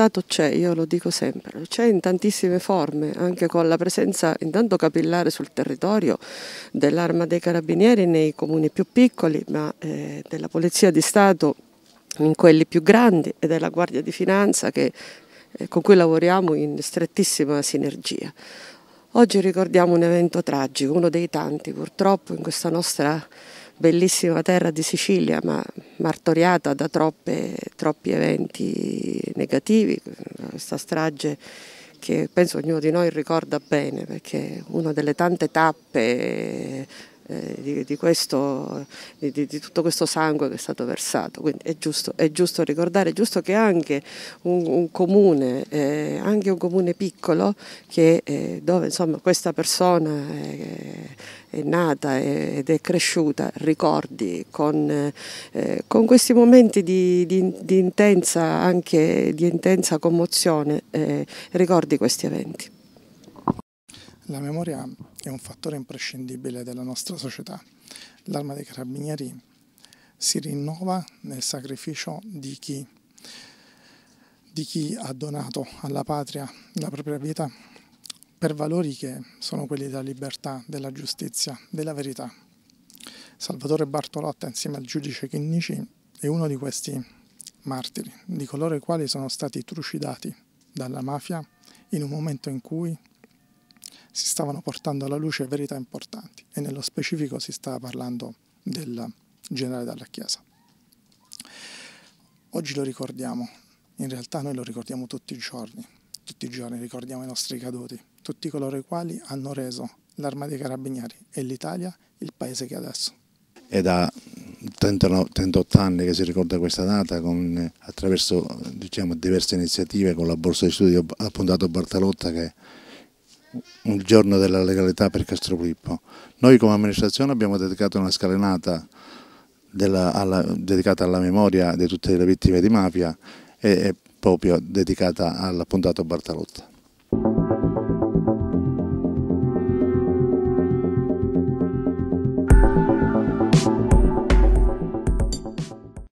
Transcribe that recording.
Stato c'è, io lo dico sempre, c'è in tantissime forme, anche con la presenza intanto capillare sul territorio dell'arma dei carabinieri nei comuni più piccoli, ma eh, della Polizia di Stato in quelli più grandi e della Guardia di Finanza che, eh, con cui lavoriamo in strettissima sinergia. Oggi ricordiamo un evento tragico, uno dei tanti purtroppo in questa nostra bellissima terra di Sicilia, ma martoriata da troppe, troppi eventi negativi, questa strage che penso ognuno di noi ricorda bene perché una delle tante tappe eh, di, di, questo, di, di, tutto questo sangue che è stato versato. Quindi è giusto, è giusto ricordare, è giusto che anche un, un comune, eh, anche un comune piccolo, che, eh, dove insomma, questa persona è, è nata ed è cresciuta, ricordi con, eh, con questi momenti di, intensa, anche di intensa commozione, eh, ricordi questi eventi. La memoria è un fattore imprescindibile della nostra società. L'arma dei carabinieri si rinnova nel sacrificio di chi, di chi ha donato alla patria la propria vita per valori che sono quelli della libertà, della giustizia, della verità. Salvatore Bartolotta insieme al giudice Chinnici è uno di questi martiri, di coloro i quali sono stati trucidati dalla mafia in un momento in cui si stavano portando alla luce verità importanti e nello specifico si stava parlando del generale dalla Chiesa. Oggi lo ricordiamo, in realtà noi lo ricordiamo tutti i giorni, tutti i giorni ricordiamo i nostri caduti, tutti coloro i quali hanno reso l'arma dei carabinieri e l'Italia il paese che è adesso. È da 38 anni che si ricorda questa data con, attraverso diciamo, diverse iniziative con la borsa di studio appuntato Bartalotta che il giorno della legalità per Castro Castroblippo. Noi come amministrazione abbiamo dedicato una scalinata della, alla, dedicata alla memoria di tutte le vittime di mafia e, e proprio dedicata all'appuntato Bartalotta.